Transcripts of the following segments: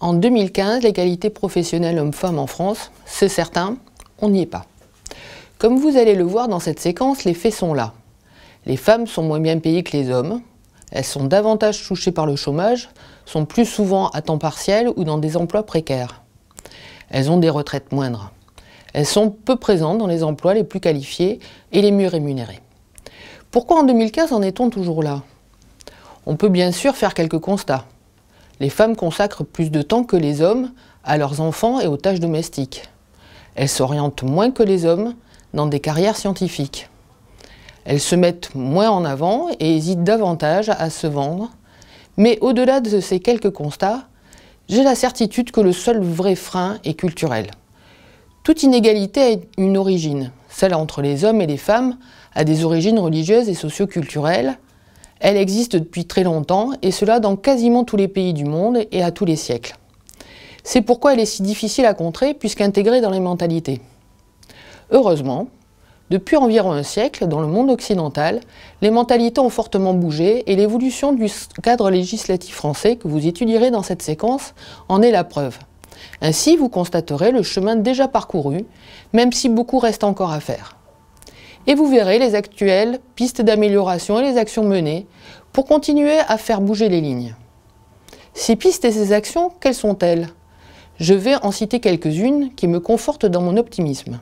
En 2015, l'égalité professionnelle hommes-femmes en France, c'est certain, on n'y est pas. Comme vous allez le voir dans cette séquence, les faits sont là. Les femmes sont moins bien payées que les hommes, elles sont davantage touchées par le chômage, sont plus souvent à temps partiel ou dans des emplois précaires. Elles ont des retraites moindres. Elles sont peu présentes dans les emplois les plus qualifiés et les mieux rémunérés. Pourquoi en 2015 en est-on toujours là On peut bien sûr faire quelques constats les femmes consacrent plus de temps que les hommes à leurs enfants et aux tâches domestiques. Elles s'orientent moins que les hommes dans des carrières scientifiques. Elles se mettent moins en avant et hésitent davantage à se vendre. Mais au-delà de ces quelques constats, j'ai la certitude que le seul vrai frein est culturel. Toute inégalité a une origine. Celle entre les hommes et les femmes a des origines religieuses et socioculturelles, elle existe depuis très longtemps, et cela dans quasiment tous les pays du monde et à tous les siècles. C'est pourquoi elle est si difficile à contrer, puisqu'intégrée dans les mentalités. Heureusement, depuis environ un siècle, dans le monde occidental, les mentalités ont fortement bougé et l'évolution du cadre législatif français que vous étudierez dans cette séquence en est la preuve. Ainsi, vous constaterez le chemin déjà parcouru, même si beaucoup reste encore à faire et vous verrez les actuelles pistes d'amélioration et les actions menées pour continuer à faire bouger les lignes. Ces pistes et ces actions, quelles sont-elles Je vais en citer quelques-unes qui me confortent dans mon optimisme.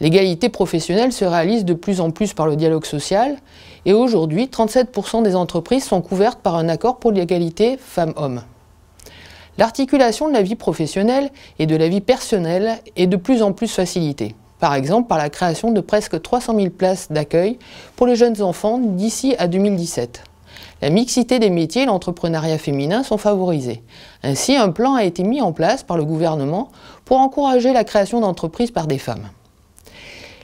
L'égalité professionnelle se réalise de plus en plus par le dialogue social et aujourd'hui 37% des entreprises sont couvertes par un accord pour l'égalité femmes-hommes. L'articulation de la vie professionnelle et de la vie personnelle est de plus en plus facilitée par exemple par la création de presque 300 000 places d'accueil pour les jeunes enfants d'ici à 2017. La mixité des métiers et l'entrepreneuriat féminin sont favorisés. Ainsi, un plan a été mis en place par le gouvernement pour encourager la création d'entreprises par des femmes.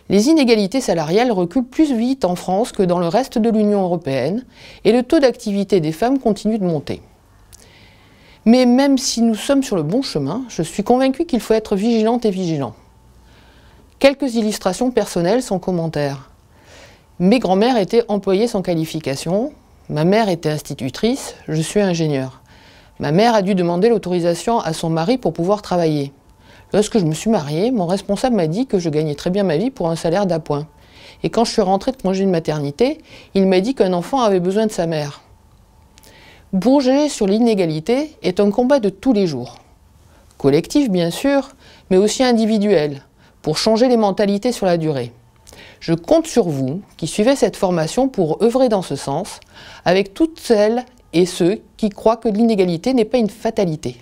Les inégalités salariales reculent plus vite en France que dans le reste de l'Union européenne et le taux d'activité des femmes continue de monter. Mais même si nous sommes sur le bon chemin, je suis convaincue qu'il faut être vigilante et vigilant. Quelques illustrations personnelles sans commentaire. Mes grands-mères étaient employées sans qualification, ma mère était institutrice, je suis ingénieur. Ma mère a dû demander l'autorisation à son mari pour pouvoir travailler. Lorsque je me suis mariée, mon responsable m'a dit que je gagnais très bien ma vie pour un salaire d'appoint. Et quand je suis rentrée de congé de maternité, il m'a dit qu'un enfant avait besoin de sa mère. Bourger sur l'inégalité est un combat de tous les jours. Collectif, bien sûr, mais aussi individuel pour changer les mentalités sur la durée. Je compte sur vous qui suivez cette formation pour œuvrer dans ce sens avec toutes celles et ceux qui croient que l'inégalité n'est pas une fatalité.